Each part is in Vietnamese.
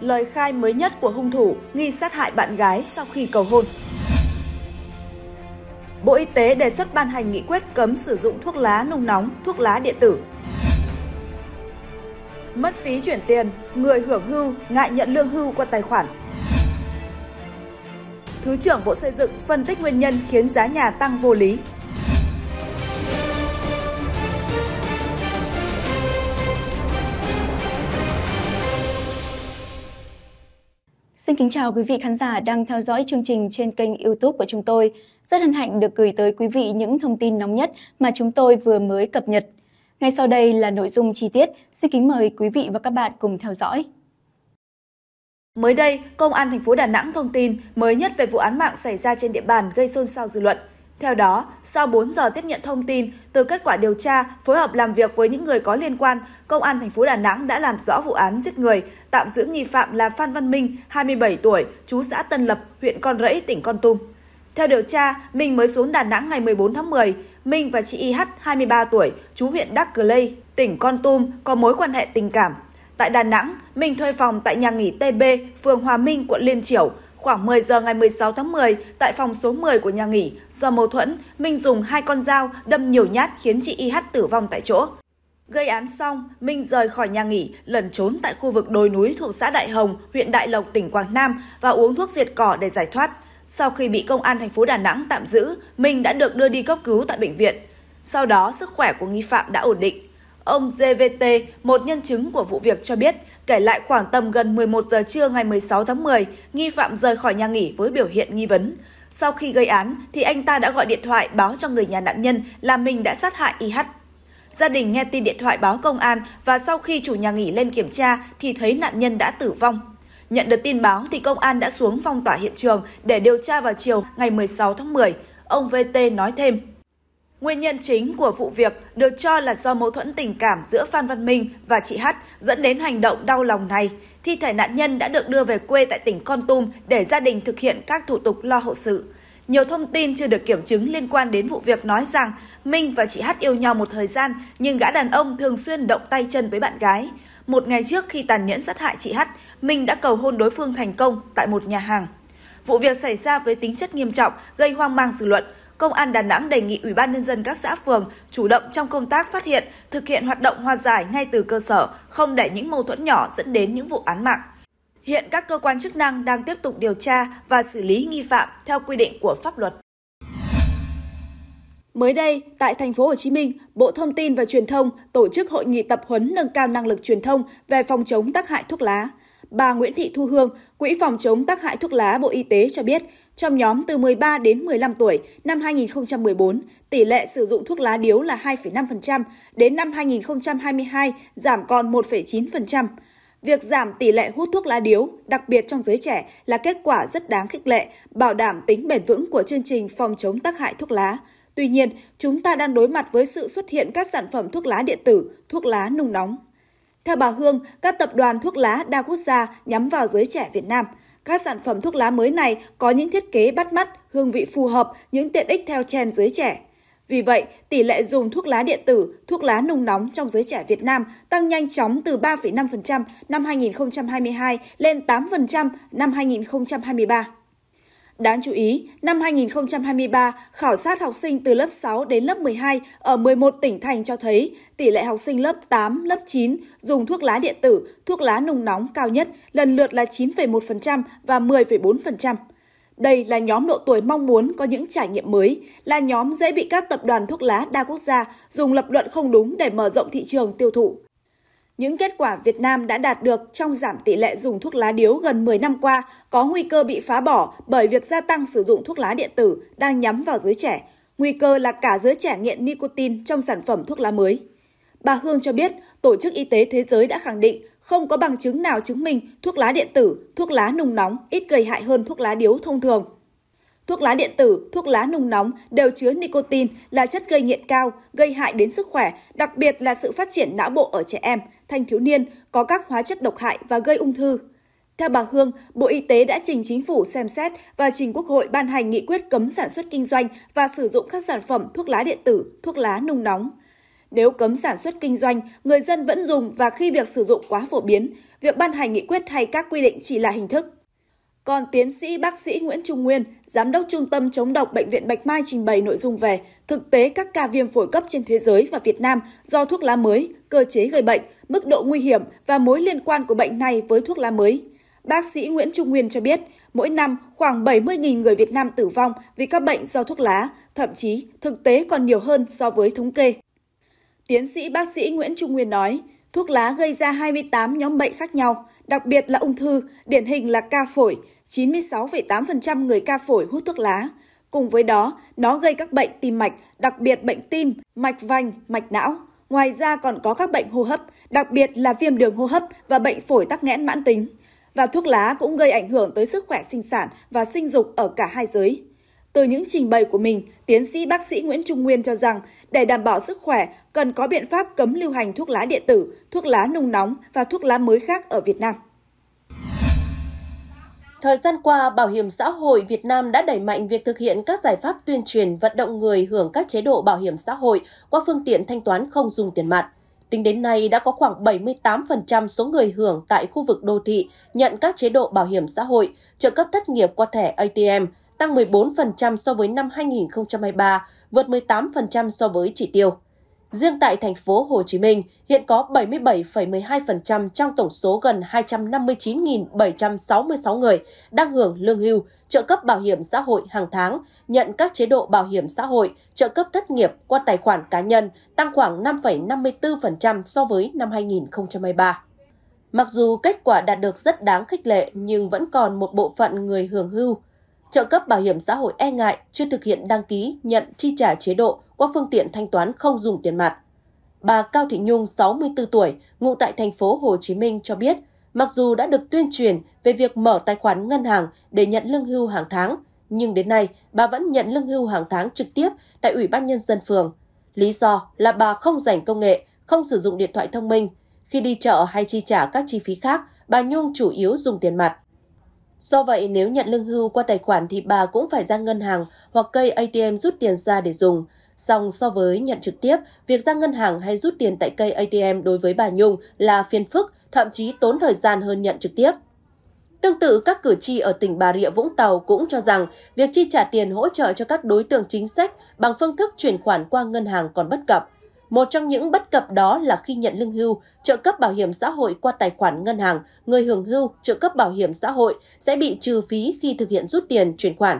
lời khai mới nhất của hung thủ nghi sát hại bạn gái sau khi cầu hôn. Bộ Y tế đề xuất ban hành nghị quyết cấm sử dụng thuốc lá nung nóng, thuốc lá điện tử. Mất phí chuyển tiền, người hưởng hưu ngại nhận lương hưu qua tài khoản. Thứ trưởng Bộ Xây dựng phân tích nguyên nhân khiến giá nhà tăng vô lý. Xin kính chào quý vị khán giả đang theo dõi chương trình trên kênh YouTube của chúng tôi. Rất hân hạnh được gửi tới quý vị những thông tin nóng nhất mà chúng tôi vừa mới cập nhật. Ngay sau đây là nội dung chi tiết, xin kính mời quý vị và các bạn cùng theo dõi. Mới đây, Công an thành phố Đà Nẵng thông tin mới nhất về vụ án mạng xảy ra trên địa bàn gây xôn xao dư luận. Theo đó, sau 4 giờ tiếp nhận thông tin từ kết quả điều tra, phối hợp làm việc với những người có liên quan, Công an thành phố Đà Nẵng đã làm rõ vụ án giết người, tạm giữ nghi phạm là Phan Văn Minh, 27 tuổi, chú xã Tân Lập, huyện Con Rẫy, tỉnh Con Tum. Theo điều tra, Minh mới xuống Đà Nẵng ngày 14 tháng 10. Minh và chị IH, 23 tuổi, chú huyện Đắc Cờ Lây, tỉnh Con Tum, có mối quan hệ tình cảm. Tại Đà Nẵng, Minh thuê phòng tại nhà nghỉ TB, phường Hòa Minh, quận Liên Triểu, Khoảng 10 giờ ngày 16 tháng 10, tại phòng số 10 của nhà nghỉ, do mâu thuẫn, Minh dùng hai con dao đâm nhiều nhát khiến chị IH tử vong tại chỗ. Gây án xong, Minh rời khỏi nhà nghỉ, lẩn trốn tại khu vực đồi núi thuộc xã Đại Hồng, huyện Đại Lộc, tỉnh Quảng Nam và uống thuốc diệt cỏ để giải thoát. Sau khi bị công an thành phố Đà Nẵng tạm giữ, Minh đã được đưa đi cấp cứu tại bệnh viện. Sau đó, sức khỏe của nghi phạm đã ổn định. Ông JVT, một nhân chứng của vụ việc cho biết, Kể lại khoảng tầm gần 11 giờ trưa ngày 16 tháng 10, nghi phạm rời khỏi nhà nghỉ với biểu hiện nghi vấn. Sau khi gây án thì anh ta đã gọi điện thoại báo cho người nhà nạn nhân là mình đã sát hại IH. Gia đình nghe tin điện thoại báo công an và sau khi chủ nhà nghỉ lên kiểm tra thì thấy nạn nhân đã tử vong. Nhận được tin báo thì công an đã xuống phong tỏa hiện trường để điều tra vào chiều ngày 16 tháng 10. Ông VT nói thêm. Nguyên nhân chính của vụ việc được cho là do mâu thuẫn tình cảm giữa Phan Văn Minh và chị Hát dẫn đến hành động đau lòng này. Thi thể nạn nhân đã được đưa về quê tại tỉnh Con Tum để gia đình thực hiện các thủ tục lo hậu sự. Nhiều thông tin chưa được kiểm chứng liên quan đến vụ việc nói rằng Minh và chị Hát yêu nhau một thời gian nhưng gã đàn ông thường xuyên động tay chân với bạn gái. Một ngày trước khi tàn nhẫn sát hại chị Hát, Minh đã cầu hôn đối phương thành công tại một nhà hàng. Vụ việc xảy ra với tính chất nghiêm trọng, gây hoang mang dư luận, Công an Đà Nẵng đề nghị Ủy ban nhân dân các xã phường chủ động trong công tác phát hiện, thực hiện hoạt động hòa giải ngay từ cơ sở, không để những mâu thuẫn nhỏ dẫn đến những vụ án mạng. Hiện các cơ quan chức năng đang tiếp tục điều tra và xử lý nghi phạm theo quy định của pháp luật. Mới đây, tại thành phố Hồ Chí Minh, Bộ Thông tin và Truyền thông tổ chức hội nghị tập huấn nâng cao năng lực truyền thông về phòng chống tác hại thuốc lá. Bà Nguyễn Thị Thu Hương, Quỹ phòng chống tác hại thuốc lá Bộ Y tế cho biết, trong nhóm từ 13 đến 15 tuổi, năm 2014, tỷ lệ sử dụng thuốc lá điếu là 2,5%, đến năm 2022 giảm còn 1,9%. Việc giảm tỷ lệ hút thuốc lá điếu, đặc biệt trong giới trẻ, là kết quả rất đáng khích lệ, bảo đảm tính bền vững của chương trình phòng chống tác hại thuốc lá. Tuy nhiên, chúng ta đang đối mặt với sự xuất hiện các sản phẩm thuốc lá điện tử, thuốc lá nung nóng. Theo bà Hương, các tập đoàn thuốc lá đa quốc gia nhắm vào giới trẻ Việt Nam – các sản phẩm thuốc lá mới này có những thiết kế bắt mắt, hương vị phù hợp, những tiện ích theo chen giới trẻ. Vì vậy, tỷ lệ dùng thuốc lá điện tử, thuốc lá nung nóng trong giới trẻ Việt Nam tăng nhanh chóng từ 3,5% năm 2022 lên 8% năm 2023. Đáng chú ý, năm 2023, khảo sát học sinh từ lớp 6 đến lớp 12 ở 11 tỉnh thành cho thấy tỷ lệ học sinh lớp 8, lớp 9 dùng thuốc lá điện tử, thuốc lá nung nóng cao nhất lần lượt là 9,1% và 10,4%. Đây là nhóm độ tuổi mong muốn có những trải nghiệm mới, là nhóm dễ bị các tập đoàn thuốc lá đa quốc gia dùng lập luận không đúng để mở rộng thị trường tiêu thụ. Những kết quả Việt Nam đã đạt được trong giảm tỷ lệ dùng thuốc lá điếu gần 10 năm qua có nguy cơ bị phá bỏ bởi việc gia tăng sử dụng thuốc lá điện tử đang nhắm vào giới trẻ. Nguy cơ là cả giới trẻ nghiện nicotine trong sản phẩm thuốc lá mới. Bà Hương cho biết, Tổ chức Y tế Thế giới đã khẳng định không có bằng chứng nào chứng minh thuốc lá điện tử, thuốc lá nung nóng ít gây hại hơn thuốc lá điếu thông thường. Thuốc lá điện tử, thuốc lá nung nóng đều chứa nicotine là chất gây nghiện cao, gây hại đến sức khỏe, đặc biệt là sự phát triển não bộ ở trẻ em – thanh thiếu niên có các hóa chất độc hại và gây ung thư. Theo bà Hương, Bộ Y tế đã trình chính phủ xem xét và trình Quốc hội ban hành nghị quyết cấm sản xuất kinh doanh và sử dụng các sản phẩm thuốc lá điện tử, thuốc lá nung nóng. Nếu cấm sản xuất kinh doanh, người dân vẫn dùng và khi việc sử dụng quá phổ biến, việc ban hành nghị quyết hay các quy định chỉ là hình thức. Còn tiến sĩ bác sĩ Nguyễn Trung Nguyên, giám đốc trung tâm chống độc bệnh viện Bạch Mai trình bày nội dung về thực tế các ca viêm phổi cấp trên thế giới và Việt Nam do thuốc lá mới, cơ chế gây bệnh, mức độ nguy hiểm và mối liên quan của bệnh này với thuốc lá mới. Bác sĩ Nguyễn Trung Nguyên cho biết, mỗi năm khoảng 70.000 người Việt Nam tử vong vì các bệnh do thuốc lá, thậm chí thực tế còn nhiều hơn so với thống kê. Tiến sĩ bác sĩ Nguyễn Trung Nguyên nói, thuốc lá gây ra 28 nhóm bệnh khác nhau, đặc biệt là ung thư, điển hình là ca phổi, 96,8% người ca phổi hút thuốc lá. Cùng với đó, nó gây các bệnh tim mạch, đặc biệt bệnh tim, mạch vành, mạch não. Ngoài ra còn có các bệnh hô hấp đặc biệt là viêm đường hô hấp và bệnh phổi tắc nghẽn mãn tính. Và thuốc lá cũng gây ảnh hưởng tới sức khỏe sinh sản và sinh dục ở cả hai giới. Từ những trình bày của mình, tiến sĩ bác sĩ Nguyễn Trung Nguyên cho rằng để đảm bảo sức khỏe cần có biện pháp cấm lưu hành thuốc lá điện tử, thuốc lá nung nóng và thuốc lá mới khác ở Việt Nam. Thời gian qua, Bảo hiểm xã hội Việt Nam đã đẩy mạnh việc thực hiện các giải pháp tuyên truyền vận động người hưởng các chế độ bảo hiểm xã hội qua phương tiện thanh toán không dùng tiền mặt. Tính đến nay đã có khoảng 78% số người hưởng tại khu vực đô thị nhận các chế độ bảo hiểm xã hội, trợ cấp thất nghiệp qua thẻ ATM, tăng 14% so với năm 2023, vượt 18% so với chỉ tiêu. Riêng tại thành phố Hồ Chí Minh, hiện có 77,12% trong tổng số gần 259.766 người đang hưởng lương hưu, trợ cấp bảo hiểm xã hội hàng tháng, nhận các chế độ bảo hiểm xã hội, trợ cấp thất nghiệp qua tài khoản cá nhân, tăng khoảng 5,54% so với năm 2023. Mặc dù kết quả đạt được rất đáng khích lệ nhưng vẫn còn một bộ phận người hưởng hưu trợ cấp bảo hiểm xã hội e ngại chưa thực hiện đăng ký nhận chi trả chế độ qua phương tiện thanh toán không dùng tiền mặt. Bà Cao Thị Nhung, 64 tuổi, ngụ tại thành phố Hồ Chí Minh cho biết, mặc dù đã được tuyên truyền về việc mở tài khoản ngân hàng để nhận lương hưu hàng tháng, nhưng đến nay bà vẫn nhận lương hưu hàng tháng trực tiếp tại Ủy ban Nhân dân phường. Lý do là bà không dành công nghệ, không sử dụng điện thoại thông minh. Khi đi chợ hay chi trả các chi phí khác, bà Nhung chủ yếu dùng tiền mặt. Do vậy, nếu nhận lương hưu qua tài khoản thì bà cũng phải ra ngân hàng hoặc cây ATM rút tiền ra để dùng. Song so với nhận trực tiếp, việc ra ngân hàng hay rút tiền tại cây ATM đối với bà Nhung là phiền phức, thậm chí tốn thời gian hơn nhận trực tiếp. Tương tự, các cử tri ở tỉnh Bà Rịa Vũng Tàu cũng cho rằng việc chi trả tiền hỗ trợ cho các đối tượng chính sách bằng phương thức chuyển khoản qua ngân hàng còn bất cập. Một trong những bất cập đó là khi nhận lương hưu, trợ cấp bảo hiểm xã hội qua tài khoản ngân hàng, người hưởng hưu trợ cấp bảo hiểm xã hội sẽ bị trừ phí khi thực hiện rút tiền chuyển khoản.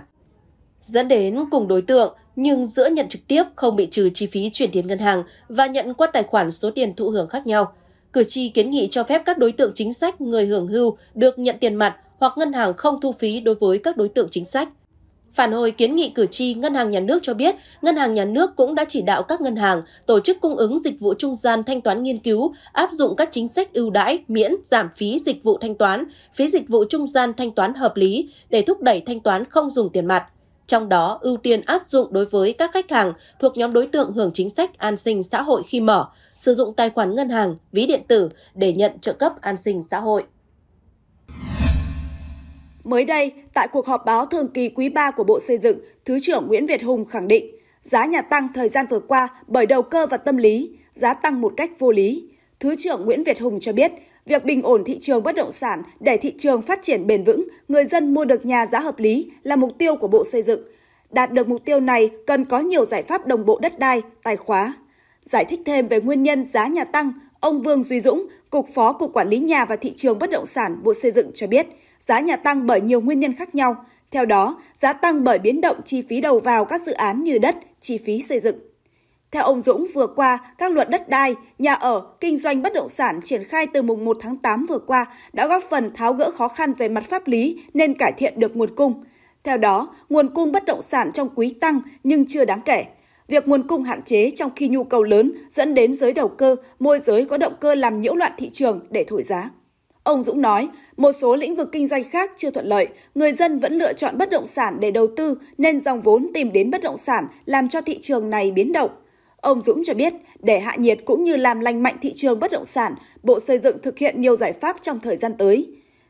Dẫn đến cùng đối tượng, nhưng giữa nhận trực tiếp không bị trừ chi phí chuyển tiền ngân hàng và nhận qua tài khoản số tiền thụ hưởng khác nhau. Cử tri kiến nghị cho phép các đối tượng chính sách người hưởng hưu được nhận tiền mặt hoặc ngân hàng không thu phí đối với các đối tượng chính sách. Phản hồi kiến nghị cử tri, Ngân hàng Nhà nước cho biết, Ngân hàng Nhà nước cũng đã chỉ đạo các ngân hàng tổ chức cung ứng dịch vụ trung gian thanh toán nghiên cứu, áp dụng các chính sách ưu đãi, miễn, giảm phí dịch vụ thanh toán, phí dịch vụ trung gian thanh toán hợp lý để thúc đẩy thanh toán không dùng tiền mặt. Trong đó, ưu tiên áp dụng đối với các khách hàng thuộc nhóm đối tượng hưởng chính sách an sinh xã hội khi mở, sử dụng tài khoản ngân hàng, ví điện tử để nhận trợ cấp an sinh xã hội. Mới đây, tại cuộc họp báo thường kỳ quý 3 của Bộ Xây dựng, Thứ trưởng Nguyễn Việt Hùng khẳng định giá nhà tăng thời gian vừa qua bởi đầu cơ và tâm lý, giá tăng một cách vô lý. Thứ trưởng Nguyễn Việt Hùng cho biết, việc bình ổn thị trường bất động sản để thị trường phát triển bền vững, người dân mua được nhà giá hợp lý là mục tiêu của Bộ Xây dựng. Đạt được mục tiêu này cần có nhiều giải pháp đồng bộ đất đai, tài khóa. Giải thích thêm về nguyên nhân giá nhà tăng, ông Vương Duy Dũng, Cục Phó Cục Quản lý Nhà và Thị trường Bất động sản Bộ Xây dựng cho biết – Giá nhà tăng bởi nhiều nguyên nhân khác nhau. Theo đó, giá tăng bởi biến động chi phí đầu vào các dự án như đất, chi phí xây dựng. Theo ông Dũng, vừa qua, các luật đất đai, nhà ở, kinh doanh bất động sản triển khai từ mùng 1 tháng 8 vừa qua đã góp phần tháo gỡ khó khăn về mặt pháp lý nên cải thiện được nguồn cung. Theo đó, nguồn cung bất động sản trong quý tăng nhưng chưa đáng kể. Việc nguồn cung hạn chế trong khi nhu cầu lớn dẫn đến giới đầu cơ, môi giới có động cơ làm nhiễu loạn thị trường để thổi giá. Ông Dũng nói, một số lĩnh vực kinh doanh khác chưa thuận lợi, người dân vẫn lựa chọn bất động sản để đầu tư nên dòng vốn tìm đến bất động sản làm cho thị trường này biến động. Ông Dũng cho biết, để hạ nhiệt cũng như làm lành mạnh thị trường bất động sản, Bộ Xây dựng thực hiện nhiều giải pháp trong thời gian tới.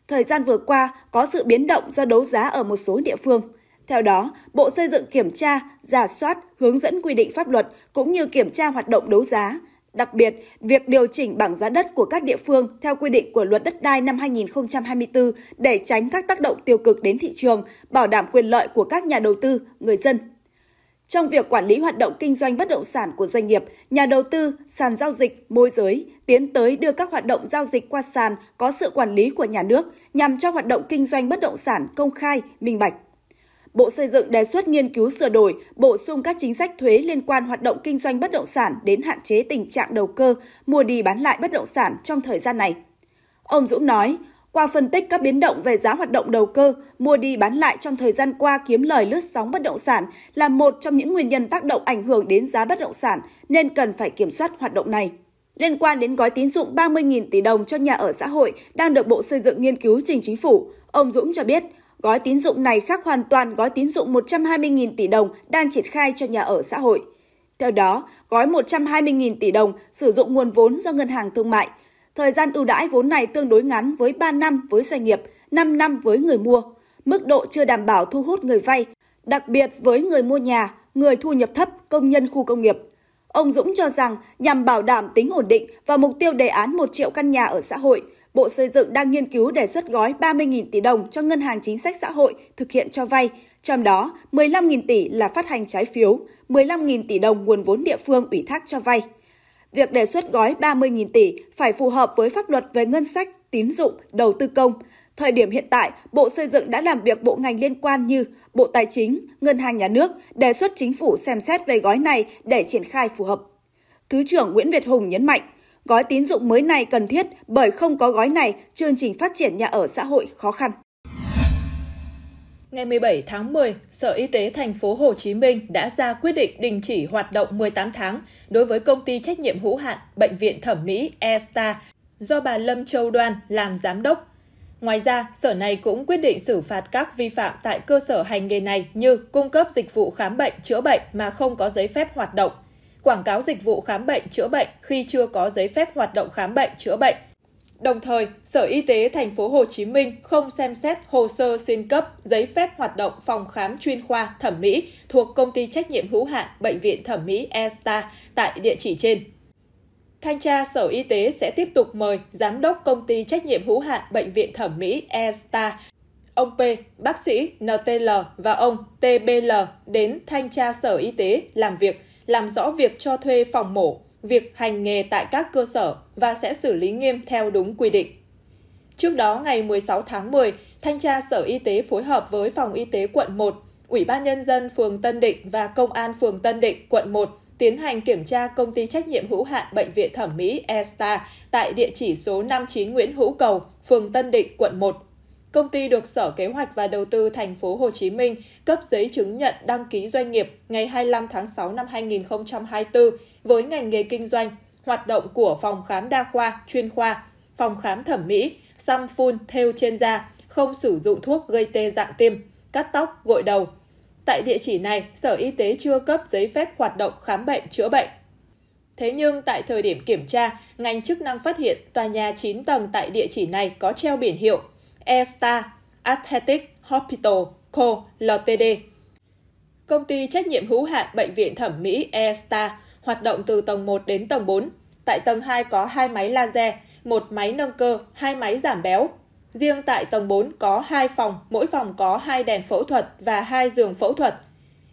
Thời gian vừa qua có sự biến động do đấu giá ở một số địa phương. Theo đó, Bộ Xây dựng kiểm tra, giả soát, hướng dẫn quy định pháp luật cũng như kiểm tra hoạt động đấu giá, Đặc biệt, việc điều chỉnh bảng giá đất của các địa phương theo quy định của luật đất đai năm 2024 để tránh các tác động tiêu cực đến thị trường, bảo đảm quyền lợi của các nhà đầu tư, người dân. Trong việc quản lý hoạt động kinh doanh bất động sản của doanh nghiệp, nhà đầu tư, sàn giao dịch, môi giới, tiến tới đưa các hoạt động giao dịch qua sàn có sự quản lý của nhà nước nhằm cho hoạt động kinh doanh bất động sản công khai, minh bạch. Bộ Xây dựng đề xuất nghiên cứu sửa đổi, bổ sung các chính sách thuế liên quan hoạt động kinh doanh bất động sản đến hạn chế tình trạng đầu cơ, mua đi bán lại bất động sản trong thời gian này. Ông Dũng nói, qua phân tích các biến động về giá hoạt động đầu cơ, mua đi bán lại trong thời gian qua kiếm lời lướt sóng bất động sản là một trong những nguyên nhân tác động ảnh hưởng đến giá bất động sản nên cần phải kiểm soát hoạt động này. Liên quan đến gói tín dụng 30.000 tỷ đồng cho nhà ở xã hội đang được Bộ Xây dựng nghiên cứu trình chính phủ, ông Dũng cho biết Gói tín dụng này khác hoàn toàn gói tín dụng 120.000 tỷ đồng đang triển khai cho nhà ở xã hội. Theo đó, gói 120.000 tỷ đồng sử dụng nguồn vốn do Ngân hàng Thương mại. Thời gian ưu đãi vốn này tương đối ngắn với 3 năm với doanh nghiệp, 5 năm với người mua. Mức độ chưa đảm bảo thu hút người vay, đặc biệt với người mua nhà, người thu nhập thấp, công nhân khu công nghiệp. Ông Dũng cho rằng nhằm bảo đảm tính ổn định và mục tiêu đề án 1 triệu căn nhà ở xã hội – Bộ Xây dựng đang nghiên cứu đề xuất gói 30.000 tỷ đồng cho Ngân hàng Chính sách Xã hội thực hiện cho vay, trong đó 15.000 tỷ là phát hành trái phiếu, 15.000 tỷ đồng nguồn vốn địa phương ủy thác cho vay. Việc đề xuất gói 30.000 tỷ phải phù hợp với pháp luật về ngân sách, tín dụng, đầu tư công. Thời điểm hiện tại, Bộ Xây dựng đã làm việc bộ ngành liên quan như Bộ Tài chính, Ngân hàng Nhà nước đề xuất chính phủ xem xét về gói này để triển khai phù hợp. Thứ trưởng Nguyễn Việt Hùng nhấn mạnh, Gói tín dụng mới này cần thiết bởi không có gói này, chương trình phát triển nhà ở xã hội khó khăn. Ngày 17 tháng 10, Sở Y tế thành phố Hồ Chí Minh đã ra quyết định đình chỉ hoạt động 18 tháng đối với công ty trách nhiệm hữu hạn Bệnh viện Thẩm mỹ Esta do bà Lâm Châu Đoan làm giám đốc. Ngoài ra, sở này cũng quyết định xử phạt các vi phạm tại cơ sở hành nghề này như cung cấp dịch vụ khám bệnh, chữa bệnh mà không có giấy phép hoạt động, quảng cáo dịch vụ khám bệnh chữa bệnh khi chưa có giấy phép hoạt động khám bệnh chữa bệnh. Đồng thời, Sở Y tế thành phố Hồ Chí Minh không xem xét hồ sơ xin cấp giấy phép hoạt động phòng khám chuyên khoa thẩm mỹ thuộc công ty trách nhiệm hữu hạn bệnh viện thẩm mỹ Estar tại địa chỉ trên. Thanh tra Sở Y tế sẽ tiếp tục mời giám đốc công ty trách nhiệm hữu hạn bệnh viện thẩm mỹ Estar ông P, bác sĩ NTL và ông TBL đến thanh tra Sở Y tế làm việc làm rõ việc cho thuê phòng mổ, việc hành nghề tại các cơ sở và sẽ xử lý nghiêm theo đúng quy định. Trước đó, ngày 16 tháng 10, Thanh tra Sở Y tế phối hợp với Phòng Y tế quận 1, Ủy ban Nhân dân phường Tân Định và Công an phường Tân Định, quận 1 tiến hành kiểm tra công ty trách nhiệm hữu hạn Bệnh viện Thẩm mỹ Esta tại địa chỉ số 59 Nguyễn Hữu Cầu, phường Tân Định, quận 1 công ty được Sở Kế hoạch và Đầu tư thành phố Hồ Chí Minh cấp giấy chứng nhận đăng ký doanh nghiệp ngày 25 tháng 6 năm 2024 với ngành nghề kinh doanh, hoạt động của phòng khám đa khoa, chuyên khoa, phòng khám thẩm mỹ, xăm phun theo trên da, không sử dụng thuốc gây tê dạng tim, cắt tóc, gội đầu. Tại địa chỉ này, Sở Y tế chưa cấp giấy phép hoạt động khám bệnh chữa bệnh. Thế nhưng tại thời điểm kiểm tra, ngành chức năng phát hiện tòa nhà 9 tầng tại địa chỉ này có treo biển hiệu Estar Athletic Hospital Co. Ltd. Công ty trách nhiệm hữu hạn Bệnh viện Thẩm mỹ Estar hoạt động từ tầng 1 đến tầng 4. Tại tầng 2 có 2 máy laser, một máy nâng cơ, hai máy giảm béo. Riêng tại tầng 4 có 2 phòng, mỗi phòng có 2 đèn phẫu thuật và 2 giường phẫu thuật.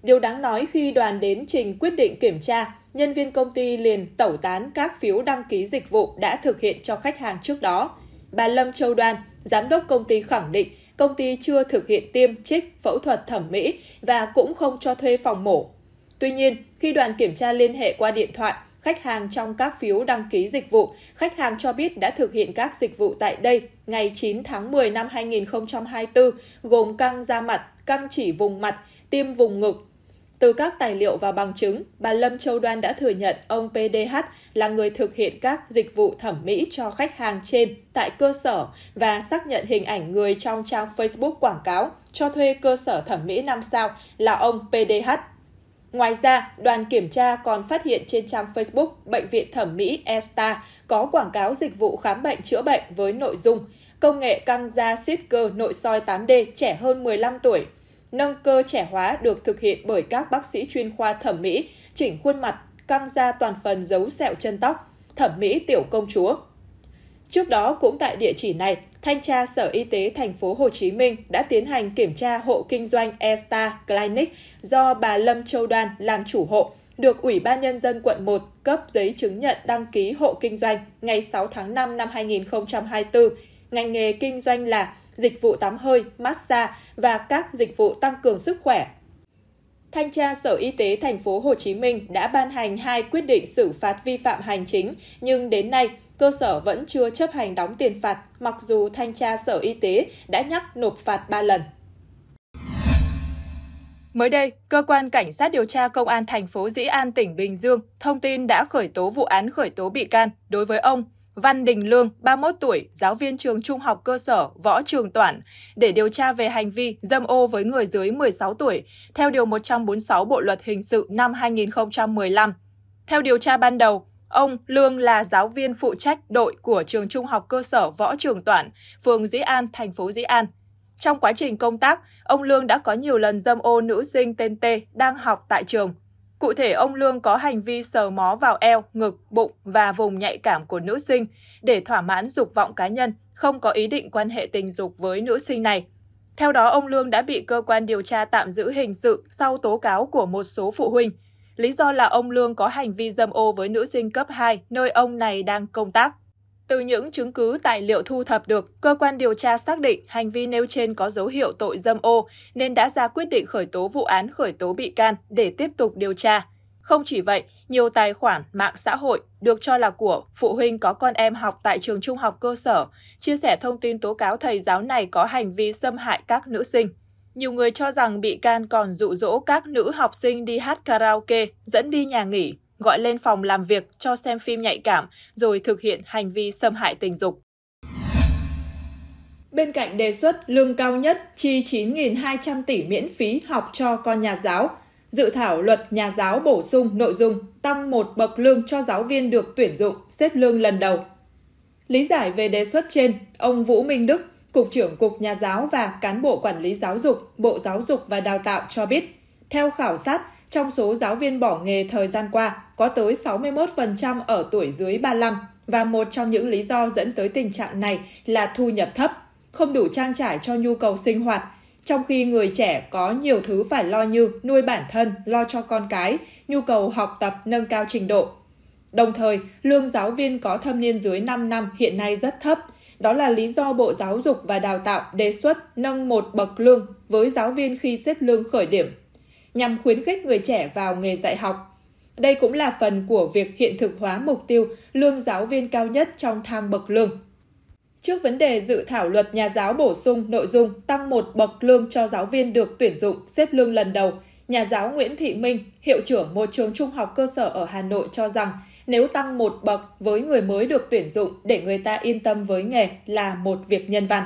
Điều đáng nói khi đoàn đến trình quyết định kiểm tra, nhân viên công ty liền tẩu tán các phiếu đăng ký dịch vụ đã thực hiện cho khách hàng trước đó. Bà Lâm Châu Đoan, giám đốc công ty khẳng định công ty chưa thực hiện tiêm, trích, phẫu thuật thẩm mỹ và cũng không cho thuê phòng mổ. Tuy nhiên, khi đoàn kiểm tra liên hệ qua điện thoại, khách hàng trong các phiếu đăng ký dịch vụ, khách hàng cho biết đã thực hiện các dịch vụ tại đây ngày 9 tháng 10 năm 2024, gồm căng da mặt, căng chỉ vùng mặt, tiêm vùng ngực, từ các tài liệu và bằng chứng, bà Lâm Châu Đoan đã thừa nhận ông PDH là người thực hiện các dịch vụ thẩm mỹ cho khách hàng trên tại cơ sở và xác nhận hình ảnh người trong trang Facebook quảng cáo cho thuê cơ sở thẩm mỹ 5 sao là ông PDH. Ngoài ra, đoàn kiểm tra còn phát hiện trên trang Facebook Bệnh viện Thẩm mỹ ESTA có quảng cáo dịch vụ khám bệnh chữa bệnh với nội dung công nghệ căng da siết cơ nội soi 8D trẻ hơn 15 tuổi – nâng cơ trẻ hóa được thực hiện bởi các bác sĩ chuyên khoa thẩm mỹ, chỉnh khuôn mặt, căng da toàn phần dấu sẹo chân tóc, thẩm mỹ tiểu công chúa. Trước đó cũng tại địa chỉ này, thanh tra Sở Y tế thành phố Hồ Chí Minh đã tiến hành kiểm tra hộ kinh doanh Estar Clinic do bà Lâm Châu Đoan làm chủ hộ, được Ủy ban Nhân dân quận 1 cấp giấy chứng nhận đăng ký hộ kinh doanh ngày 6 tháng 5 năm 2024. Ngành nghề kinh doanh là dịch vụ tắm hơi, massage và các dịch vụ tăng cường sức khỏe. Thanh tra Sở Y tế thành phố Hồ Chí Minh đã ban hành hai quyết định xử phạt vi phạm hành chính, nhưng đến nay cơ sở vẫn chưa chấp hành đóng tiền phạt, mặc dù thanh tra Sở Y tế đã nhắc nộp phạt 3 lần. Mới đây, cơ quan cảnh sát điều tra công an thành phố Dĩ An tỉnh Bình Dương thông tin đã khởi tố vụ án khởi tố bị can đối với ông Văn Đình Lương, 31 tuổi, giáo viên trường trung học cơ sở Võ Trường Toản, để điều tra về hành vi dâm ô với người dưới 16 tuổi, theo Điều 146 Bộ Luật Hình sự năm 2015. Theo điều tra ban đầu, Ông Lương là giáo viên phụ trách đội của trường trung học cơ sở Võ Trường Toản, phường Dĩ An, thành phố Dĩ An. Trong quá trình công tác, ông Lương đã có nhiều lần dâm ô nữ sinh tên T đang học tại trường. Cụ thể, ông Lương có hành vi sờ mó vào eo, ngực, bụng và vùng nhạy cảm của nữ sinh để thỏa mãn dục vọng cá nhân, không có ý định quan hệ tình dục với nữ sinh này. Theo đó, ông Lương đã bị cơ quan điều tra tạm giữ hình sự sau tố cáo của một số phụ huynh. Lý do là ông Lương có hành vi dâm ô với nữ sinh cấp 2 nơi ông này đang công tác. Từ những chứng cứ tài liệu thu thập được, cơ quan điều tra xác định hành vi nêu trên có dấu hiệu tội dâm ô nên đã ra quyết định khởi tố vụ án khởi tố bị can để tiếp tục điều tra. Không chỉ vậy, nhiều tài khoản mạng xã hội được cho là của phụ huynh có con em học tại trường trung học cơ sở, chia sẻ thông tin tố cáo thầy giáo này có hành vi xâm hại các nữ sinh. Nhiều người cho rằng bị can còn dụ dỗ các nữ học sinh đi hát karaoke, dẫn đi nhà nghỉ gọi lên phòng làm việc cho xem phim nhạy cảm rồi thực hiện hành vi xâm hại tình dục. Bên cạnh đề xuất lương cao nhất chi 9.200 tỷ miễn phí học cho con nhà giáo, dự thảo luật nhà giáo bổ sung nội dung tăng một bậc lương cho giáo viên được tuyển dụng xếp lương lần đầu. Lý giải về đề xuất trên, ông Vũ Minh Đức, Cục trưởng Cục Nhà giáo và Cán bộ Quản lý Giáo dục, Bộ Giáo dục và Đào tạo cho biết, theo khảo sát, trong số giáo viên bỏ nghề thời gian qua, có tới 61% ở tuổi dưới 35 và một trong những lý do dẫn tới tình trạng này là thu nhập thấp, không đủ trang trải cho nhu cầu sinh hoạt, trong khi người trẻ có nhiều thứ phải lo như nuôi bản thân, lo cho con cái, nhu cầu học tập nâng cao trình độ. Đồng thời, lương giáo viên có thâm niên dưới 5 năm hiện nay rất thấp. Đó là lý do Bộ Giáo dục và Đào tạo đề xuất nâng một bậc lương với giáo viên khi xếp lương khởi điểm, nhằm khuyến khích người trẻ vào nghề dạy học đây cũng là phần của việc hiện thực hóa mục tiêu lương giáo viên cao nhất trong thang bậc lương. Trước vấn đề dự thảo luật nhà giáo bổ sung nội dung tăng một bậc lương cho giáo viên được tuyển dụng xếp lương lần đầu, nhà giáo Nguyễn Thị Minh, hiệu trưởng một trường trung học cơ sở ở Hà Nội cho rằng nếu tăng một bậc với người mới được tuyển dụng để người ta yên tâm với nghề là một việc nhân văn.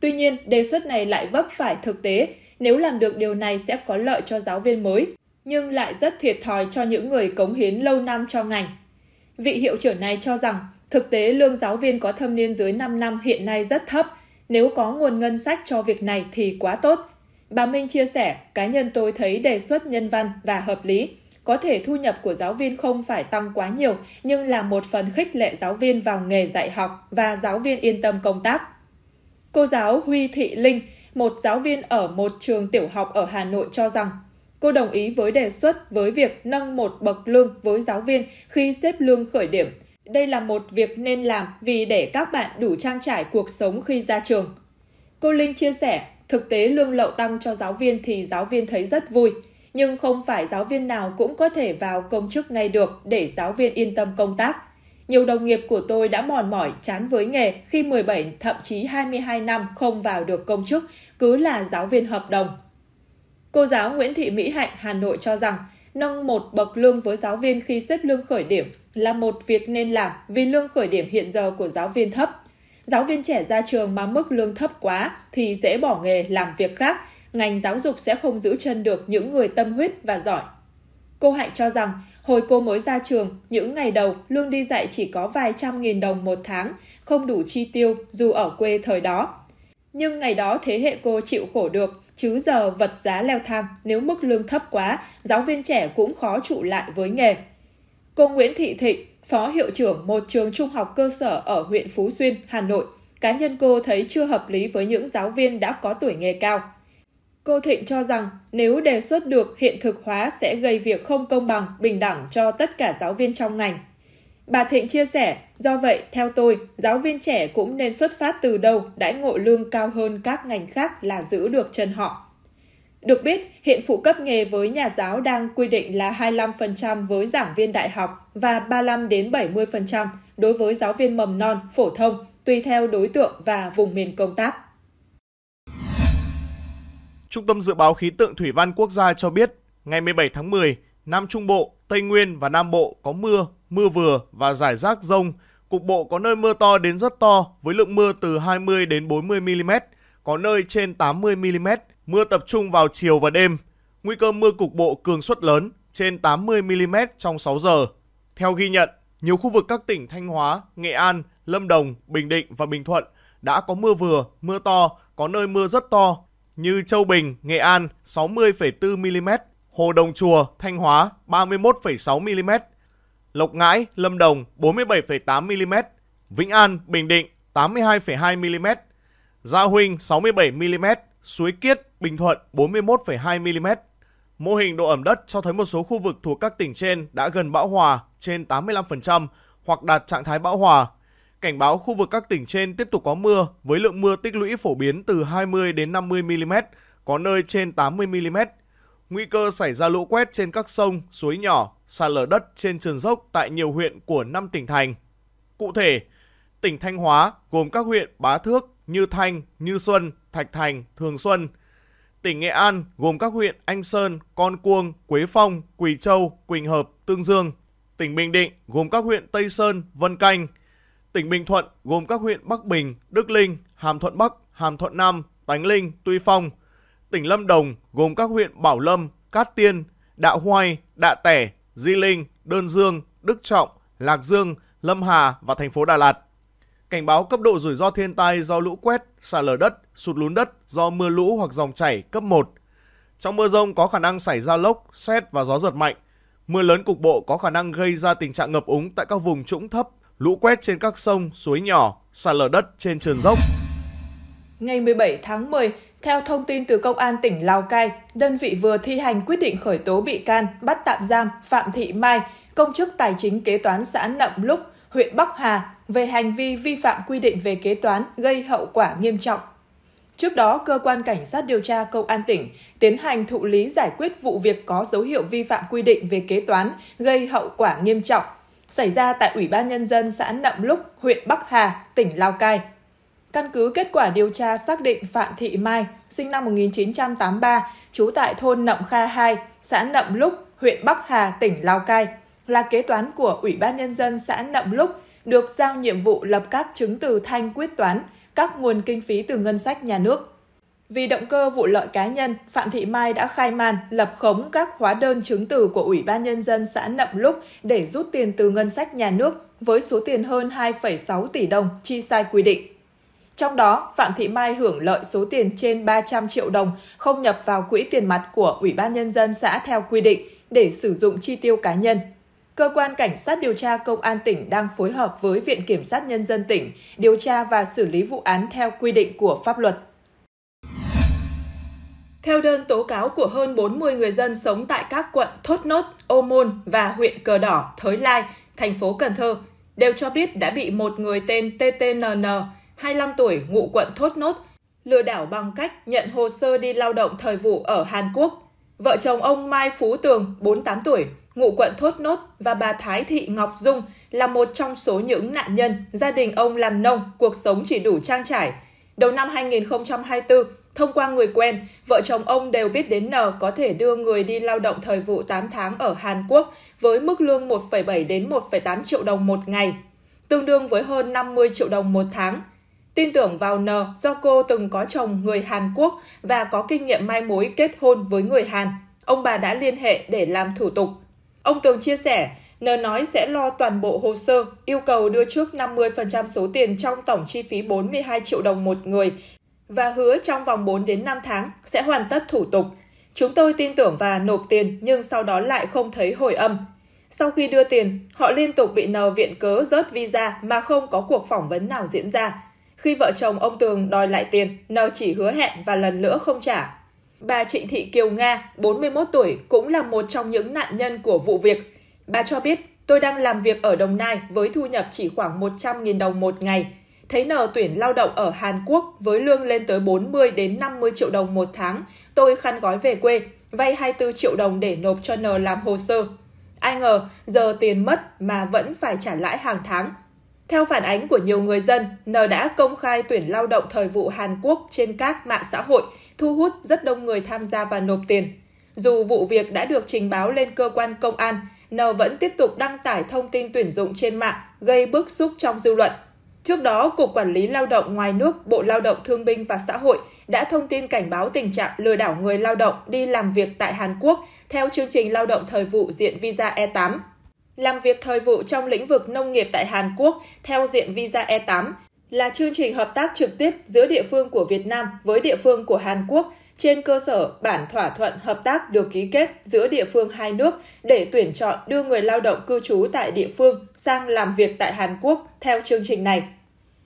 Tuy nhiên, đề xuất này lại vấp phải thực tế, nếu làm được điều này sẽ có lợi cho giáo viên mới, nhưng lại rất thiệt thòi cho những người cống hiến lâu năm cho ngành. Vị hiệu trưởng này cho rằng thực tế lương giáo viên có thâm niên dưới 5 năm hiện nay rất thấp, nếu có nguồn ngân sách cho việc này thì quá tốt. Bà Minh chia sẻ, cá nhân tôi thấy đề xuất nhân văn và hợp lý. Có thể thu nhập của giáo viên không phải tăng quá nhiều, nhưng là một phần khích lệ giáo viên vào nghề dạy học và giáo viên yên tâm công tác. Cô giáo Huy Thị Linh, một giáo viên ở một trường tiểu học ở Hà Nội cho rằng Cô đồng ý với đề xuất với việc nâng một bậc lương với giáo viên khi xếp lương khởi điểm. Đây là một việc nên làm vì để các bạn đủ trang trải cuộc sống khi ra trường. Cô Linh chia sẻ, thực tế lương lậu tăng cho giáo viên thì giáo viên thấy rất vui, nhưng không phải giáo viên nào cũng có thể vào công chức ngay được để giáo viên yên tâm công tác. Nhiều đồng nghiệp của tôi đã mòn mỏi chán với nghề khi 17 thậm chí 22 năm không vào được công chức, cứ là giáo viên hợp đồng. Cô giáo Nguyễn Thị Mỹ Hạnh Hà Nội cho rằng, nâng một bậc lương với giáo viên khi xếp lương khởi điểm là một việc nên làm vì lương khởi điểm hiện giờ của giáo viên thấp. Giáo viên trẻ ra trường mà mức lương thấp quá thì dễ bỏ nghề làm việc khác, ngành giáo dục sẽ không giữ chân được những người tâm huyết và giỏi. Cô Hạnh cho rằng, hồi cô mới ra trường, những ngày đầu lương đi dạy chỉ có vài trăm nghìn đồng một tháng, không đủ chi tiêu dù ở quê thời đó. Nhưng ngày đó thế hệ cô chịu khổ được, chứ giờ vật giá leo thang nếu mức lương thấp quá, giáo viên trẻ cũng khó trụ lại với nghề. Cô Nguyễn Thị Thịnh, Phó Hiệu trưởng một trường trung học cơ sở ở huyện Phú Xuyên, Hà Nội, cá nhân cô thấy chưa hợp lý với những giáo viên đã có tuổi nghề cao. Cô Thịnh cho rằng nếu đề xuất được hiện thực hóa sẽ gây việc không công bằng, bình đẳng cho tất cả giáo viên trong ngành. Bà Thịnh chia sẻ, do vậy, theo tôi, giáo viên trẻ cũng nên xuất phát từ đâu đãi ngộ lương cao hơn các ngành khác là giữ được chân họ. Được biết, hiện phụ cấp nghề với nhà giáo đang quy định là 25% với giảng viên đại học và 35 đến 70% đối với giáo viên mầm non, phổ thông, tùy theo đối tượng và vùng miền công tác. Trung tâm Dự báo Khí tượng Thủy văn Quốc gia cho biết, ngày 17 tháng 10, Nam Trung Bộ, Tây Nguyên và Nam Bộ có mưa mưa vừa và rải rác rông. Cục bộ có nơi mưa to đến rất to với lượng mưa từ 20 đến 40 mm, có nơi trên 80 mm, mưa tập trung vào chiều và đêm. Nguy cơ mưa cục bộ cường suất lớn trên 80 mm trong 6 giờ. Theo ghi nhận, nhiều khu vực các tỉnh Thanh Hóa, Nghệ An, Lâm Đồng, Bình Định và Bình Thuận đã có mưa vừa, mưa to, có nơi mưa rất to như Châu Bình, Nghệ An 60,4 mm, Hồ Đồng Chùa, Thanh Hóa 31,6 mm, Lộc Ngãi, Lâm Đồng 47,8 mm, Vĩnh An, Bình Định 82,2 mm, Gia Huynh 67 mm, Suối Kiết, Bình Thuận 41,2 mm. Mô hình độ ẩm đất cho thấy một số khu vực thuộc các tỉnh trên đã gần bão hòa trên 85% hoặc đạt trạng thái bão hòa. Cảnh báo khu vực các tỉnh trên tiếp tục có mưa với lượng mưa tích lũy phổ biến từ 20 đến 50 mm, có nơi trên 80 mm. Nguy cơ xảy ra lũ quét trên các sông, suối nhỏ, sạt lở đất trên sườn dốc tại nhiều huyện của 5 tỉnh thành. Cụ thể, tỉnh Thanh Hóa gồm các huyện Bá Thước, Như Thanh, Như Xuân, Thạch Thành, Thường Xuân. Tỉnh Nghệ An gồm các huyện Anh Sơn, Con Cuông, Quế Phong, Quỳ Châu, Quỳnh Hợp, Tương Dương. Tỉnh Bình Định gồm các huyện Tây Sơn, Vân Canh. Tỉnh Bình Thuận gồm các huyện Bắc Bình, Đức Linh, Hàm Thuận Bắc, Hàm Thuận Nam, Tánh Linh, Tuy Phong. Tỉnh Lâm Đồng gồm các huyện Bảo Lâm, Cát Tiên, Đạo Hoai, Đạ Tẻ, Di Linh, Đơn Dương, Đức Trọng, Lạc Dương, Lâm Hà và thành phố Đà Lạt. Cảnh báo cấp độ rủi ro thiên tai do lũ quét, sạt lở đất, sụt lún đất do mưa lũ hoặc dòng chảy cấp 1. Trong mưa rông có khả năng xảy ra lốc, xét và gió giật mạnh. Mưa lớn cục bộ có khả năng gây ra tình trạng ngập úng tại các vùng trũng thấp, lũ quét trên các sông, suối nhỏ, sạt lở đất trên sườn dốc. Ngày 17 tháng 10, theo thông tin từ Công an tỉnh Lào Cai, đơn vị vừa thi hành quyết định khởi tố bị can, bắt tạm giam Phạm Thị Mai, công chức tài chính kế toán xã Nậm Lúc, huyện Bắc Hà về hành vi vi phạm quy định về kế toán gây hậu quả nghiêm trọng. Trước đó, cơ quan cảnh sát điều tra công an tỉnh tiến hành thụ lý giải quyết vụ việc có dấu hiệu vi phạm quy định về kế toán gây hậu quả nghiêm trọng xảy ra tại Ủy ban nhân dân xã Nậm Lúc, huyện Bắc Hà, tỉnh Lào Cai Căn cứ kết quả điều tra xác định Phạm Thị Mai, sinh năm 1983, trú tại thôn Nậm Kha 2, xã Nậm Lúc, huyện Bắc Hà, tỉnh Lào Cai, là kế toán của Ủy ban Nhân dân xã Nậm Lúc, được giao nhiệm vụ lập các chứng từ thanh quyết toán, các nguồn kinh phí từ ngân sách nhà nước. Vì động cơ vụ lợi cá nhân, Phạm Thị Mai đã khai man lập khống các hóa đơn chứng từ của Ủy ban Nhân dân xã Nậm Lúc để rút tiền từ ngân sách nhà nước với số tiền hơn 2,6 tỷ đồng chi sai quy định. Trong đó, Phạm Thị Mai hưởng lợi số tiền trên 300 triệu đồng không nhập vào quỹ tiền mặt của Ủy ban Nhân dân xã theo quy định để sử dụng chi tiêu cá nhân. Cơ quan Cảnh sát điều tra Công an tỉnh đang phối hợp với Viện Kiểm sát Nhân dân tỉnh điều tra và xử lý vụ án theo quy định của pháp luật. Theo đơn tố cáo của hơn 40 người dân sống tại các quận Thốt Nốt, Ô Môn và huyện Cờ Đỏ, Thới Lai, thành phố Cần Thơ, đều cho biết đã bị một người tên TTNN 25 tuổi, ngụ quận Thốt Nốt, lừa đảo bằng cách nhận hồ sơ đi lao động thời vụ ở Hàn Quốc. Vợ chồng ông Mai Phú Tường, 48 tuổi, ngụ quận Thốt Nốt và bà Thái Thị Ngọc Dung là một trong số những nạn nhân. Gia đình ông làm nông, cuộc sống chỉ đủ trang trải. Đầu năm 2024, thông qua người quen, vợ chồng ông đều biết đến N có thể đưa người đi lao động thời vụ 8 tháng ở Hàn Quốc với mức lương 1,7 đến 1,8 triệu đồng một ngày, tương đương với hơn 50 triệu đồng một tháng – Tin tưởng vào N do cô từng có chồng người Hàn Quốc và có kinh nghiệm mai mối kết hôn với người Hàn. Ông bà đã liên hệ để làm thủ tục. Ông Tường chia sẻ, N nói sẽ lo toàn bộ hồ sơ, yêu cầu đưa trước 50% số tiền trong tổng chi phí 42 triệu đồng một người và hứa trong vòng 4 đến 5 tháng sẽ hoàn tất thủ tục. Chúng tôi tin tưởng và nộp tiền nhưng sau đó lại không thấy hồi âm. Sau khi đưa tiền, họ liên tục bị N viện cớ rớt visa mà không có cuộc phỏng vấn nào diễn ra. Khi vợ chồng ông Tường đòi lại tiền, N chỉ hứa hẹn và lần nữa không trả. Bà Trịnh Thị Kiều Nga, 41 tuổi, cũng là một trong những nạn nhân của vụ việc. Bà cho biết, tôi đang làm việc ở Đồng Nai với thu nhập chỉ khoảng 100.000 đồng một ngày. Thấy N tuyển lao động ở Hàn Quốc với lương lên tới 40 đến 50 triệu đồng một tháng, tôi khăn gói về quê, vay 24 triệu đồng để nộp cho N làm hồ sơ. Ai ngờ, giờ tiền mất mà vẫn phải trả lãi hàng tháng, theo phản ánh của nhiều người dân, N đã công khai tuyển lao động thời vụ Hàn Quốc trên các mạng xã hội, thu hút rất đông người tham gia và nộp tiền. Dù vụ việc đã được trình báo lên cơ quan công an, N vẫn tiếp tục đăng tải thông tin tuyển dụng trên mạng, gây bức xúc trong dư luận. Trước đó, Cục Quản lý Lao động ngoài nước, Bộ Lao động Thương binh và Xã hội đã thông tin cảnh báo tình trạng lừa đảo người lao động đi làm việc tại Hàn Quốc theo chương trình lao động thời vụ diện visa E8. Làm việc thời vụ trong lĩnh vực nông nghiệp tại Hàn Quốc theo diện visa E8 là chương trình hợp tác trực tiếp giữa địa phương của Việt Nam với địa phương của Hàn Quốc trên cơ sở bản thỏa thuận hợp tác được ký kết giữa địa phương hai nước để tuyển chọn đưa người lao động cư trú tại địa phương sang làm việc tại Hàn Quốc theo chương trình này.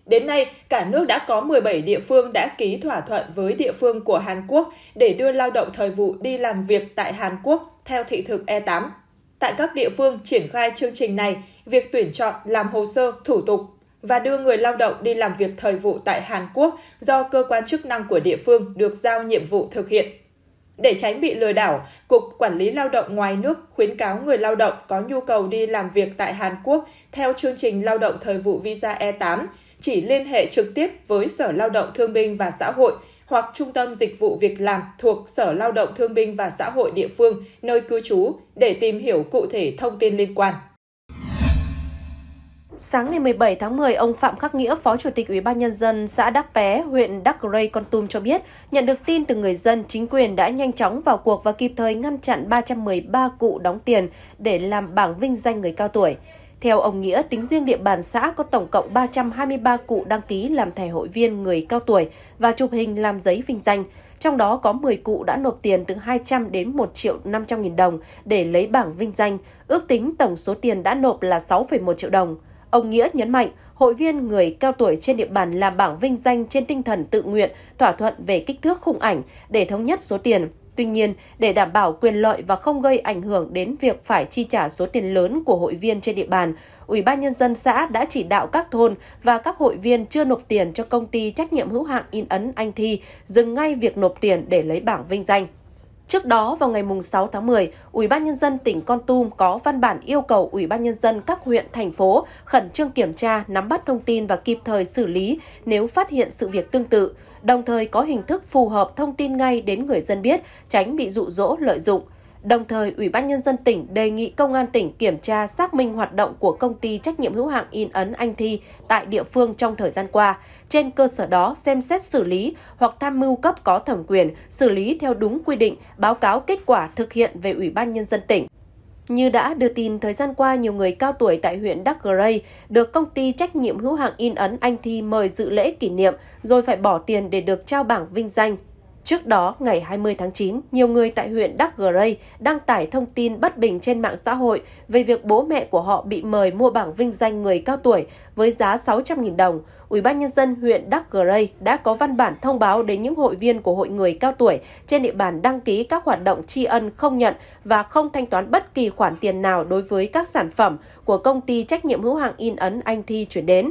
Đến nay, cả nước đã có 17 địa phương đã ký thỏa thuận với địa phương của Hàn Quốc để đưa lao động thời vụ đi làm việc tại Hàn Quốc theo thị thực E8. Tại các địa phương triển khai chương trình này, việc tuyển chọn làm hồ sơ, thủ tục và đưa người lao động đi làm việc thời vụ tại Hàn Quốc do cơ quan chức năng của địa phương được giao nhiệm vụ thực hiện. Để tránh bị lừa đảo, Cục Quản lý Lao động ngoài nước khuyến cáo người lao động có nhu cầu đi làm việc tại Hàn Quốc theo chương trình lao động thời vụ visa E8 chỉ liên hệ trực tiếp với Sở Lao động Thương binh và Xã hội – hoặc trung tâm dịch vụ việc làm thuộc Sở Lao động Thương binh và Xã hội địa phương nơi cư trú để tìm hiểu cụ thể thông tin liên quan. Sáng ngày 17 tháng 10, ông Phạm Khắc Nghĩa, Phó Chủ tịch Ủy ban Nhân dân xã Đắc Pé, huyện Đắc Rây, Con Tum cho biết, nhận được tin từ người dân, chính quyền đã nhanh chóng vào cuộc và kịp thời ngăn chặn 313 cụ đóng tiền để làm bảng vinh danh người cao tuổi. Theo ông Nghĩa, tính riêng địa bàn xã có tổng cộng 323 cụ đăng ký làm thẻ hội viên người cao tuổi và chụp hình làm giấy vinh danh. Trong đó có 10 cụ đã nộp tiền từ 200 đến 1 triệu 500 nghìn đồng để lấy bảng vinh danh. Ước tính tổng số tiền đã nộp là 6,1 triệu đồng. Ông Nghĩa nhấn mạnh, hội viên người cao tuổi trên địa bàn làm bảng vinh danh trên tinh thần tự nguyện, thỏa thuận về kích thước khung ảnh để thống nhất số tiền. Tuy nhiên, để đảm bảo quyền lợi và không gây ảnh hưởng đến việc phải chi trả số tiền lớn của hội viên trên địa bàn, Ủy ban Nhân dân xã đã chỉ đạo các thôn và các hội viên chưa nộp tiền cho công ty trách nhiệm hữu hạn in ấn Anh Thi dừng ngay việc nộp tiền để lấy bảng vinh danh. Trước đó, vào ngày 6 tháng 10, Ủy ban Nhân dân tỉnh Con Tum có văn bản yêu cầu Ủy ban Nhân dân các huyện, thành phố khẩn trương kiểm tra, nắm bắt thông tin và kịp thời xử lý nếu phát hiện sự việc tương tự, đồng thời có hình thức phù hợp thông tin ngay đến người dân biết, tránh bị dụ dỗ lợi dụng. Đồng thời, Ủy ban Nhân dân tỉnh đề nghị Công an tỉnh kiểm tra xác minh hoạt động của công ty trách nhiệm hữu hạn in ấn Anh Thi tại địa phương trong thời gian qua. Trên cơ sở đó, xem xét xử lý hoặc tham mưu cấp có thẩm quyền, xử lý theo đúng quy định, báo cáo kết quả thực hiện về Ủy ban Nhân dân tỉnh. Như đã đưa tin, thời gian qua nhiều người cao tuổi tại huyện Đắk Gray được công ty trách nhiệm hữu hạn in ấn Anh Thi mời dự lễ kỷ niệm rồi phải bỏ tiền để được trao bảng vinh danh Trước đó, ngày 20 tháng 9, nhiều người tại huyện Đắk Gray đăng tải thông tin bất bình trên mạng xã hội về việc bố mẹ của họ bị mời mua bảng vinh danh người cao tuổi với giá 600.000 đồng. Ủy ban nhân dân huyện Đắk Gray đã có văn bản thông báo đến những hội viên của hội người cao tuổi trên địa bàn đăng ký các hoạt động tri ân không nhận và không thanh toán bất kỳ khoản tiền nào đối với các sản phẩm của công ty trách nhiệm hữu hạn in ấn Anh Thi chuyển đến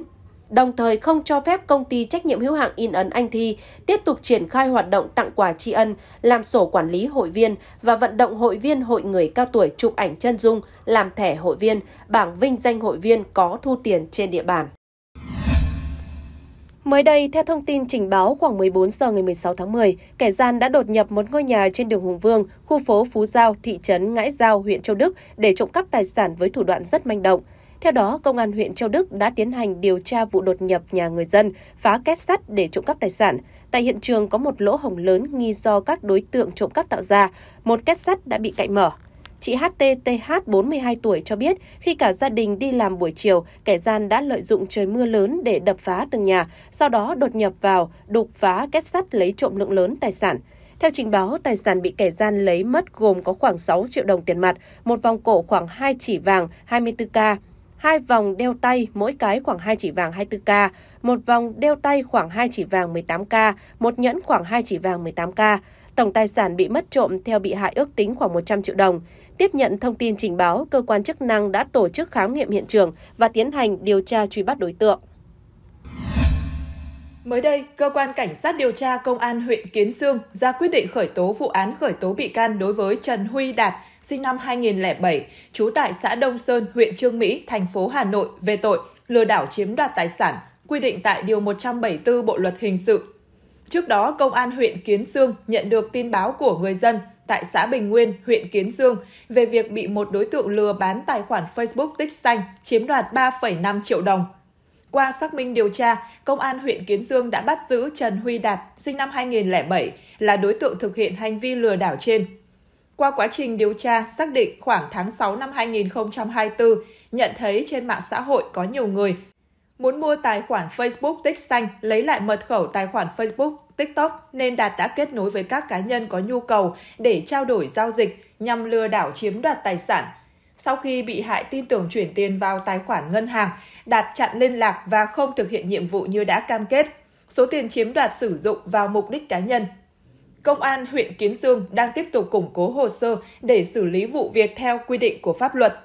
đồng thời không cho phép công ty trách nhiệm hữu hạn in ấn Anh Thi tiếp tục triển khai hoạt động tặng quà tri ân, làm sổ quản lý hội viên và vận động hội viên hội người cao tuổi chụp ảnh chân dung, làm thẻ hội viên, bảng vinh danh hội viên có thu tiền trên địa bàn. Mới đây, theo thông tin trình báo khoảng 14 giờ ngày 16 tháng 10, kẻ gian đã đột nhập một ngôi nhà trên đường Hùng Vương, khu phố Phú Giao, thị trấn Ngãi Giao, huyện Châu Đức để trộm cắp tài sản với thủ đoạn rất manh động. Theo đó, Công an huyện Châu Đức đã tiến hành điều tra vụ đột nhập nhà người dân, phá két sắt để trộm cắp tài sản. Tại hiện trường có một lỗ hổng lớn nghi do các đối tượng trộm cắp tạo ra, một két sắt đã bị cạy mở. Chị HTTH 42 tuổi cho biết khi cả gia đình đi làm buổi chiều, kẻ gian đã lợi dụng trời mưa lớn để đập phá từng nhà, sau đó đột nhập vào, đục phá két sắt lấy trộm lượng lớn tài sản. Theo trình báo, tài sản bị kẻ gian lấy mất gồm có khoảng 6 triệu đồng tiền mặt, một vòng cổ khoảng 2 chỉ vàng, 24K, hai vòng đeo tay mỗi cái khoảng 2 chỉ vàng 24K, một vòng đeo tay khoảng 2 chỉ vàng 18K, một nhẫn khoảng 2 chỉ vàng 18K. Tổng tài sản bị mất trộm theo bị hại ước tính khoảng 100 triệu đồng. Tiếp nhận thông tin trình báo, cơ quan chức năng đã tổ chức khám nghiệm hiện trường và tiến hành điều tra truy bắt đối tượng. Mới đây, cơ quan cảnh sát điều tra công an huyện Kiến Sương ra quyết định khởi tố vụ án khởi tố bị can đối với Trần Huy Đạt, sinh năm 2007, trú tại xã Đông Sơn, huyện Trương Mỹ, thành phố Hà Nội về tội lừa đảo chiếm đoạt tài sản, quy định tại Điều 174 Bộ Luật Hình sự. Trước đó, Công an huyện Kiến Sương nhận được tin báo của người dân tại xã Bình Nguyên, huyện Kiến Dương về việc bị một đối tượng lừa bán tài khoản Facebook tích xanh chiếm đoạt 3,5 triệu đồng. Qua xác minh điều tra, Công an huyện Kiến Dương đã bắt giữ Trần Huy Đạt, sinh năm 2007, là đối tượng thực hiện hành vi lừa đảo trên. Qua quá trình điều tra, xác định khoảng tháng 6 năm 2024, nhận thấy trên mạng xã hội có nhiều người muốn mua tài khoản Facebook Tích Xanh, lấy lại mật khẩu tài khoản Facebook TikTok nên Đạt đã kết nối với các cá nhân có nhu cầu để trao đổi giao dịch nhằm lừa đảo chiếm đoạt tài sản. Sau khi bị hại tin tưởng chuyển tiền vào tài khoản ngân hàng, Đạt chặn liên lạc và không thực hiện nhiệm vụ như đã cam kết. Số tiền chiếm đoạt sử dụng vào mục đích cá nhân Công an huyện Kiến Sương đang tiếp tục củng cố hồ sơ để xử lý vụ việc theo quy định của pháp luật.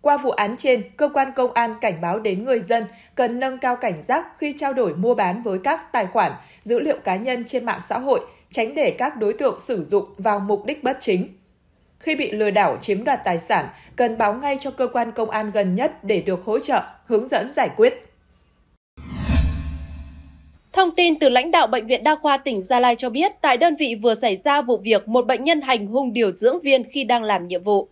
Qua vụ án trên, cơ quan công an cảnh báo đến người dân cần nâng cao cảnh giác khi trao đổi mua bán với các tài khoản, dữ liệu cá nhân trên mạng xã hội, tránh để các đối tượng sử dụng vào mục đích bất chính. Khi bị lừa đảo chiếm đoạt tài sản, cần báo ngay cho cơ quan công an gần nhất để được hỗ trợ, hướng dẫn giải quyết. Thông tin từ lãnh đạo Bệnh viện Đa khoa tỉnh Gia Lai cho biết, tại đơn vị vừa xảy ra vụ việc một bệnh nhân hành hung điều dưỡng viên khi đang làm nhiệm vụ.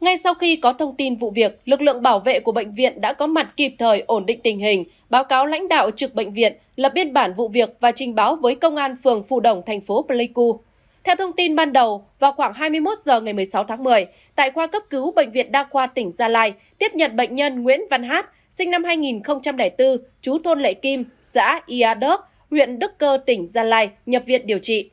Ngay sau khi có thông tin vụ việc, lực lượng bảo vệ của bệnh viện đã có mặt kịp thời ổn định tình hình, báo cáo lãnh đạo trực bệnh viện, lập biên bản vụ việc và trình báo với công an phường Phù Đồng, thành phố Pleiku. Theo thông tin ban đầu, vào khoảng 21 giờ ngày 16 tháng 10, tại khoa cấp cứu Bệnh viện Đa khoa tỉnh Gia Lai tiếp nhận bệnh nhân Nguyễn Văn Hát, sinh năm 2004, chú thôn Lệ Kim, xã Ia Đớc, huyện Đức Cơ, tỉnh Gia Lai, nhập viện điều trị.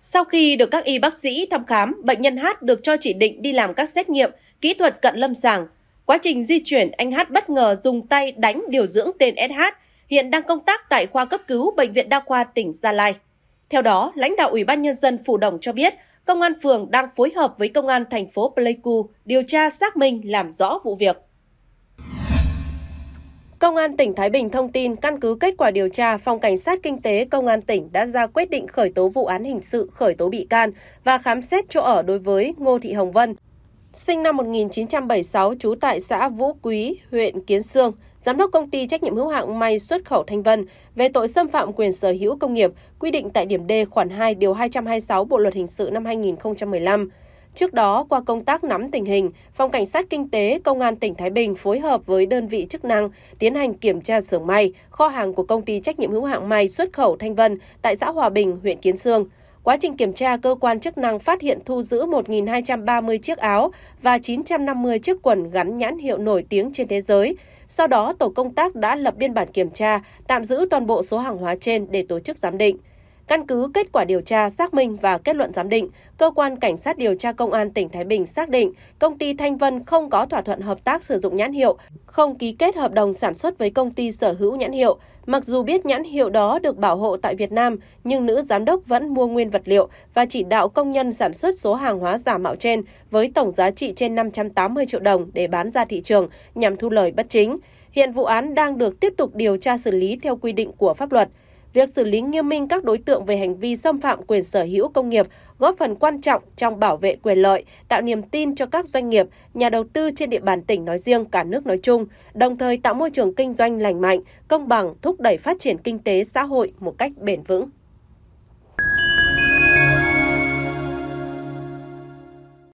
Sau khi được các y bác sĩ thăm khám, bệnh nhân Hát được cho chỉ định đi làm các xét nghiệm, kỹ thuật cận lâm sàng. Quá trình di chuyển, anh Hát bất ngờ dùng tay đánh điều dưỡng tên SH, hiện đang công tác tại khoa cấp cứu Bệnh viện Đa khoa tỉnh Gia Lai. Theo đó, lãnh đạo Ủy ban Nhân dân Phủ Đồng cho biết, Công an phường đang phối hợp với Công an thành phố Pleiku điều tra xác minh làm rõ vụ việc. Công an tỉnh Thái Bình thông tin căn cứ kết quả điều tra, Phòng Cảnh sát Kinh tế Công an tỉnh đã ra quyết định khởi tố vụ án hình sự khởi tố bị can và khám xét chỗ ở đối với Ngô Thị Hồng Vân. Sinh năm 1976, trú tại xã Vũ Quý, huyện Kiến Sương, Giám đốc công ty trách nhiệm hữu hạn may xuất khẩu Thanh Vân về tội xâm phạm quyền sở hữu công nghiệp quy định tại điểm D khoản 2 điều 226 Bộ luật hình sự năm 2015. Trước đó, qua công tác nắm tình hình, Phòng Cảnh sát Kinh tế Công an tỉnh Thái Bình phối hợp với đơn vị chức năng tiến hành kiểm tra xưởng may, kho hàng của công ty trách nhiệm hữu hạn may xuất khẩu Thanh Vân tại xã Hòa Bình, huyện Kiến Sương. Quá trình kiểm tra, cơ quan chức năng phát hiện thu giữ 1.230 chiếc áo và 950 chiếc quần gắn nhãn hiệu nổi tiếng trên thế giới. Sau đó, tổ công tác đã lập biên bản kiểm tra, tạm giữ toàn bộ số hàng hóa trên để tổ chức giám định. Căn cứ kết quả điều tra, xác minh và kết luận giám định, cơ quan cảnh sát điều tra công an tỉnh Thái Bình xác định công ty Thanh Vân không có thỏa thuận hợp tác sử dụng nhãn hiệu, không ký kết hợp đồng sản xuất với công ty sở hữu nhãn hiệu. Mặc dù biết nhãn hiệu đó được bảo hộ tại Việt Nam, nhưng nữ giám đốc vẫn mua nguyên vật liệu và chỉ đạo công nhân sản xuất số hàng hóa giả mạo trên với tổng giá trị trên 580 triệu đồng để bán ra thị trường nhằm thu lời bất chính. Hiện vụ án đang được tiếp tục điều tra xử lý theo quy định của pháp luật. Việc xử lý nghiêm minh các đối tượng về hành vi xâm phạm quyền sở hữu công nghiệp góp phần quan trọng trong bảo vệ quyền lợi, tạo niềm tin cho các doanh nghiệp, nhà đầu tư trên địa bàn tỉnh nói riêng, cả nước nói chung, đồng thời tạo môi trường kinh doanh lành mạnh, công bằng, thúc đẩy phát triển kinh tế xã hội một cách bền vững.